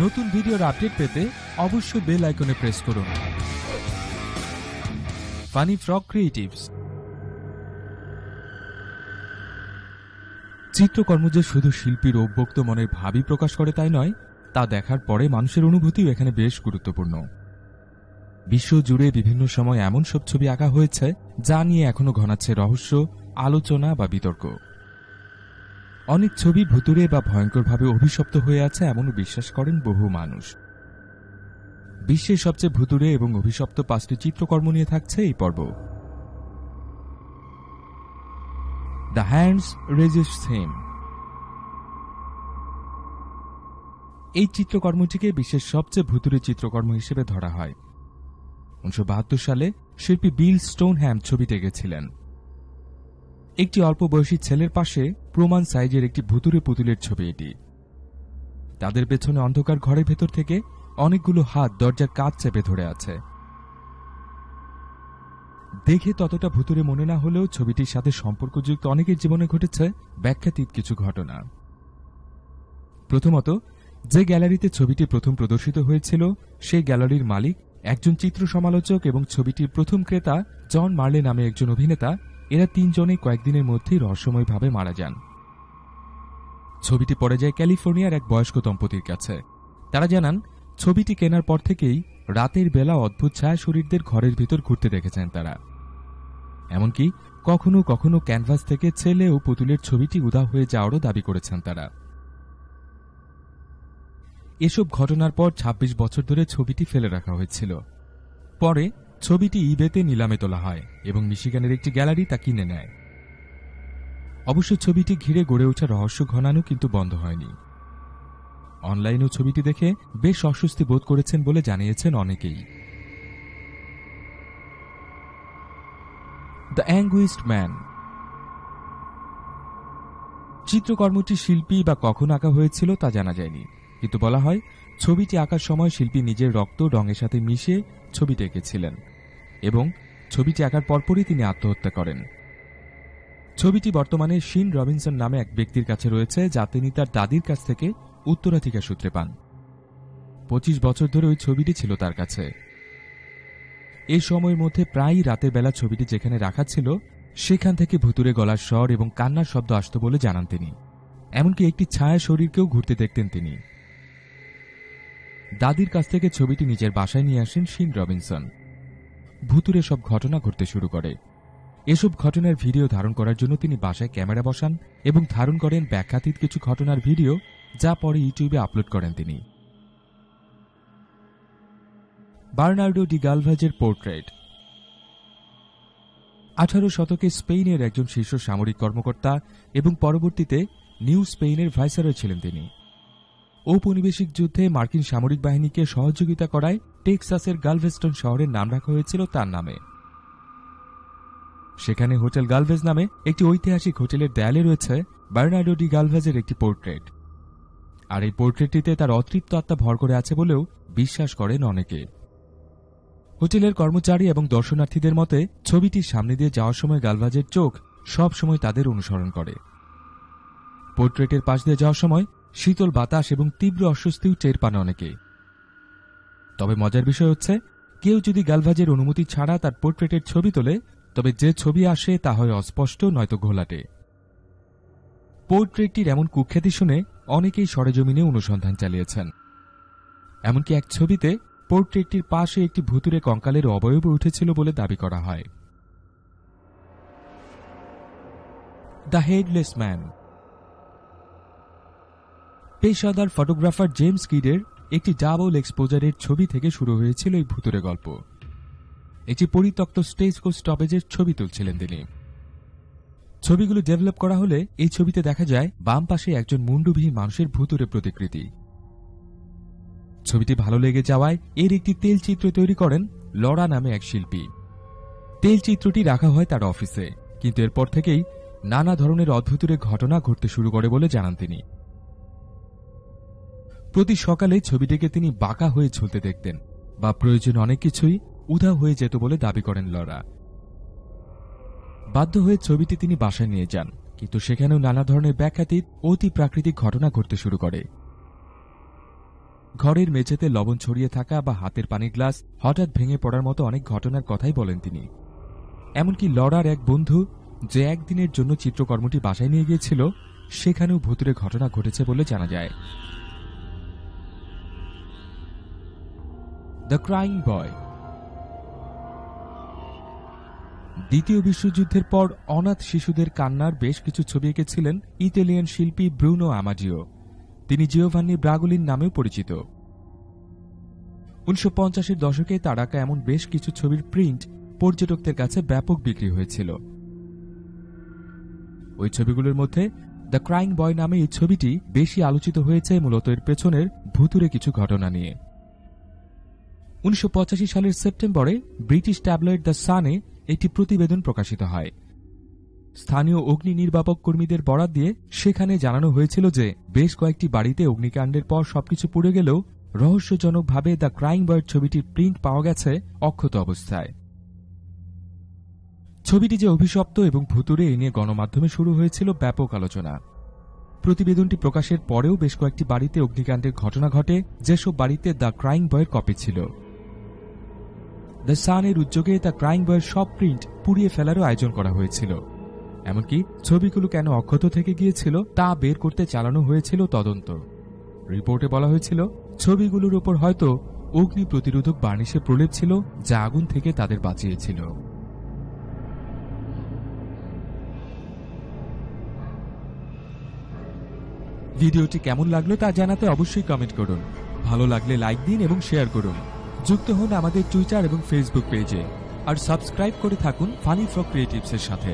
নতুন ভিডিওর আপডেট পেতে অবশ্যই বেল আইকনে প্রেস করুন ফানি ফ্রক ক্রিয়েটিভস চিত্রকর্ম যে শুধু শিল্পীর অভ্যক্ত মনের ভাবই প্রকাশ করে তাই নয় তা দেখার পরে মানুষের অনুভূতিও এখানে বেশ গুরুত্বপূর্ণ বিশ্বজুড়ে বিভিন্ন সময় এমন সব ছবি আঁকা হয়েছে যা নিয়ে এখনও ঘনাচ্ছে রহস্য আলোচনা বা বিতর্ক অনেক ছবি ভুতুরে বা ভয়ঙ্করভাবে অভিশপ্ত হয়ে আছে এমনও বিশ্বাস করেন বহু মানুষ বিশ্বের সবচেয়ে ভুতুরে এবং অভিশপ্ত পাঁচটি চিত্রকর্ম নিয়ে থাকছে এই পর্ব দ্য হ্যান্ডস রেজিস্ট সেম এই চিত্রকর্মটিকে বিশ্বের সবচেয়ে ভুতুরে চিত্রকর্ম হিসেবে ধরা হয় উনিশশো সালে শিল্পী বিল স্টোনহ্যাম ছবি এঁকেছিলেন একটি অল্প বয়সী ছেলের পাশে প্রমাণ সাইজের একটি ভুতুরে পুতুলের ছবি এটি তাদের পেছনে অন্ধকার ঘরের ভেতর থেকে অনেকগুলো হাত দরজার কাজ চেপে ধরে আছে দেখে ততটা ভুতুরে মনে না হলেও ছবিটির সাথে সম্পর্কযুক্ত অনেকের জীবনে ঘটেছে ব্যাখ্যাতীত কিছু ঘটনা প্রথমত যে গ্যালারিতে ছবিটি প্রথম প্রদর্শিত হয়েছিল সেই গ্যালারির মালিক একজন চিত্র সমালোচক এবং ছবিটির প্রথম ক্রেতা জন মার্লে নামে একজন অভিনেতা এরা তিনজনেই কয়েকদিনের মধ্যেই রহস্যময়ভাবে মারা যান ছবিটি পড়ে যায় ক্যালিফোর্নিয়ার এক বয়স্ক দম্পতির কাছে তারা জানান ছবিটি কেনার পর থেকেই রাতের বেলা অদ্ভুত ছায়া শরীরদের ঘরের ভিতর ঘুরতে দেখেছেন তারা এমনকি কখনো কখনো ক্যানভাস থেকে ছেলে ও পুতুলের ছবিটি উদা হয়ে যাওয়ারও দাবি করেছেন তারা এসব ঘটনার পর ২৬ বছর ধরে ছবিটি ফেলে রাখা হয়েছিল পরে ছবিটি ইবেতে নিলামে তোলা হয় এবং মিশিগানের একটি গ্যালারি তা কিনে নেয় অবশ্য ছবিটি ঘিরে গড়ে ওঠা রহস্য ঘনানো কিন্তু বন্ধ হয়নি অনলাইনেও ছবিটি দেখে বেশ অস্বস্তি বোধ করেছেন বলে জানিয়েছেন অনেকেই দ্য অ্যাঙ্গুইস্ট ম্যান চিত্রকর্মটি শিল্পী বা কখন আঁকা হয়েছিল তা জানা যায়নি কিন্তু বলা হয় ছবিটি আঁকার সময় শিল্পী নিজের রক্ত রঙের সাথে মিশে ছবিটি এঁকেছিলেন এবং ছবিটি আঁকার পরপরই তিনি আত্মহত্যা করেন ছবিটি বর্তমানে শিন রবিনসন নামে এক ব্যক্তির কাছে রয়েছে যা তিনি তার দাদির কাছ থেকে উত্তরাধিকার সূত্রে পান পঁচিশ বছর ধরে ওই ছবিটি ছিল তার কাছে এ সময়ের মধ্যে প্রায়ই রাতের বেলা ছবিটি যেখানে রাখা ছিল সেখান থেকে ভুতুরে গলার স্বর এবং কান্নার শব্দ আসত বলে জানান তিনি এমনকি একটি ছায়া শরীরকেও ঘুরতে দেখতেন তিনি দাদির কাছ থেকে ছবিটি নিজের বাসায় নিয়ে আসেন শিন রবিনসন ভুতুরে সব ঘটনা ঘটতে শুরু করে এসব ঘটনার ভিডিও ধারণ করার জন্য তিনি বাসায় ক্যামেরা বসান এবং ধারণ করেন ব্যাখ্যাতীত কিছু ঘটনার ভিডিও যা পরে ইউটিউবে আপলোড করেন তিনি বার্নার্ডো ডি গালভাজের পোর্ট্রেট আঠারো শতকে স্পেনের একজন শীর্ষ সামরিক কর্মকর্তা এবং পরবর্তীতে নিউ স্পেনের ভাইসারয় ছিলেন তিনি ঔপনিবেশিক যুদ্ধে মার্কিন সামরিক বাহিনীকে সহযোগিতা করায় টেক্সাসের গালভেস্টন শহরের নাম রাখা হয়েছিল তার নামে সেখানে হোটেল গালভেজ নামে একটি ঐতিহাসিক হোটেলের দেয়ালে রয়েছে বার্নার্ডো ডি গালভেজের একটি পোর্ট্রেট আর এই পোর্ট্রেটটিতে তার অতৃপ্ত আত্মা ভর করে আছে বলেও বিশ্বাস করেন অনেকে হোটেলের কর্মচারী এবং দর্শনার্থীদের মতে ছবিটির সামনে দিয়ে যাওয়ার সময় গালভাজের চোখ সব সময় তাদের অনুসরণ করে পোর্ট্রেটের পাশ দিয়ে যাওয়ার সময় শীতল বাতাস এবং তীব্র অস্বস্তিও টের পান অনেকে তবে মজার বিষয় হচ্ছে কেউ যদি গালভাজের অনুমতি ছাড়া তার পোর্ট্রেটের ছবি তোলে তবে যে ছবি আসে তা হয় অস্পষ্ট নয়তো ঘোলাটে পোর্ট্রেটটির এমন কুখ্যাতি শুনে অনেকেই সরেজমিনে অনুসন্ধান চালিয়েছেন এমনকি এক ছবিতে পোর্ট্রেটটির পাশে একটি ভুতুরে কঙ্কালের অবয়ব উঠেছিল বলে দাবি করা হয় দ্য হেডলেস ম্যান পেশাদার ফটোগ্রাফার জেমস কিডের একটি ডাবল এক্সপোজারের ছবি থেকে শুরু হয়েছিল এই ভূতুরে গল্প একটি পরিত্যক্ত স্টেজ কো স্টপেজের ছবি তুলছিলেন তিনি ছবিগুলো ডেভেলপ করা হলে এই ছবিতে দেখা যায় বাম পাশে একজন মুন্ডুবিহীন মানুষের ভূতুরে প্রতিকৃতি ছবিটি ভালো লেগে যাওয়ায় এর একটি তেল চিত্র তৈরি করেন লড়া নামে এক শিল্পী তেল চিত্রটি রাখা হয় তার অফিসে কিন্তু এরপর থেকেই নানা ধরনের অদ্ভুতুরে ঘটনা ঘটতে শুরু করে বলে জানান তিনি প্রতি সকালে ছবিটিকে তিনি বাঁকা হয়ে ঝুলতে দেখতেন বা প্রয়োজন অনেক কিছুই উধা হয়ে যেত বলে দাবি করেন লরা বাধ্য হয়ে ছবিটি তিনি বাসায় নিয়ে যান কিন্তু সেখানেও নানা ধরনের ব্যাখ্যাতীত অতি প্রাকৃতিক ঘটনা ঘটতে শুরু করে ঘরের মেঝেতে লবণ ছড়িয়ে থাকা বা হাতের পানির গ্লাস হঠাৎ ভেঙে পড়ার মতো অনেক ঘটনার কথাই বলেন তিনি এমনকি লড়ার এক বন্ধু যে একদিনের জন্য চিত্রকর্মটি বাসায় নিয়ে গিয়েছিল সেখানেও ভুতুরে ঘটনা ঘটেছে বলে জানা যায় দ্য ক্রাইং বয় দ্বিতীয় বিশ্বযুদ্ধের পর অনাথ শিশুদের কান্নার বেশ কিছু ছবি এঁকেছিলেন ইতালিয়ান শিল্পী ব্রুনো আমাজিও তিনি জিওভান্নি ব্রাগুলিন নামেও পরিচিত উনিশশো পঞ্চাশের দশকে তারাকা এমন বেশ কিছু ছবির প্রিন্ট পর্যটকদের কাছে ব্যাপক বিক্রি হয়েছিল ওই ছবিগুলোর মধ্যে দ্য ক্রাইং বয় নামে এই ছবিটি বেশি আলোচিত হয়েছে মূলত এর পেছনের ভুতুরে কিছু ঘটনা নিয়ে উনিশশো সালের সেপ্টেম্বরে ব্রিটিশ ট্যাবলয়েড দ্য সানে একটি প্রতিবেদন প্রকাশিত হয় স্থানীয় অগ্নি নির্বাপক কর্মীদের বরাত দিয়ে সেখানে জানানো হয়েছিল যে বেশ কয়েকটি বাড়িতে অগ্নিকাণ্ডের পর সবকিছু পুড়ে গেলেও রহস্যজনকভাবে দ্য ক্রাইম বার্ড ছবিটির প্রিন্ট পাওয়া গেছে অক্ষত অবস্থায় ছবিটি যে অভিশপ্ত এবং ভুতুরে এ নিয়ে গণমাধ্যমে শুরু হয়েছিল ব্যাপক আলোচনা প্রতিবেদনটি প্রকাশের পরেও বেশ কয়েকটি বাড়িতে অগ্নিকাণ্ডের ঘটনা ঘটে যেসব বাড়িতে দ্য ক্রাইং বয়ের কপি ছিল দ্য সানের উদ্যোগে দ্য ক্রাইং বয়ের সব প্রিন্ট পুড়িয়ে ফেলারও আয়োজন করা হয়েছিল এমনকি ছবিগুলো কেন অক্ষত থেকে গিয়েছিল তা বের করতে চালানো হয়েছিল তদন্ত রিপোর্টে বলা হয়েছিল ছবিগুলোর ওপর হয়তো অগ্নি প্রতিরোধক বার্নিশে প্রলেপ ছিল যা আগুন থেকে তাদের বাঁচিয়েছিল ভিডিওটি কেমন লাগলো তা জানাতে অবশ্যই কমেন্ট করুন ভালো লাগলে লাইক দিন এবং শেয়ার করুন যুক্ত হন আমাদের টুইটার এবং ফেসবুক পেজে আর সাবস্ক্রাইব করে থাকুন ফানি ফ্র ক্রিয়েটিভসের সাথে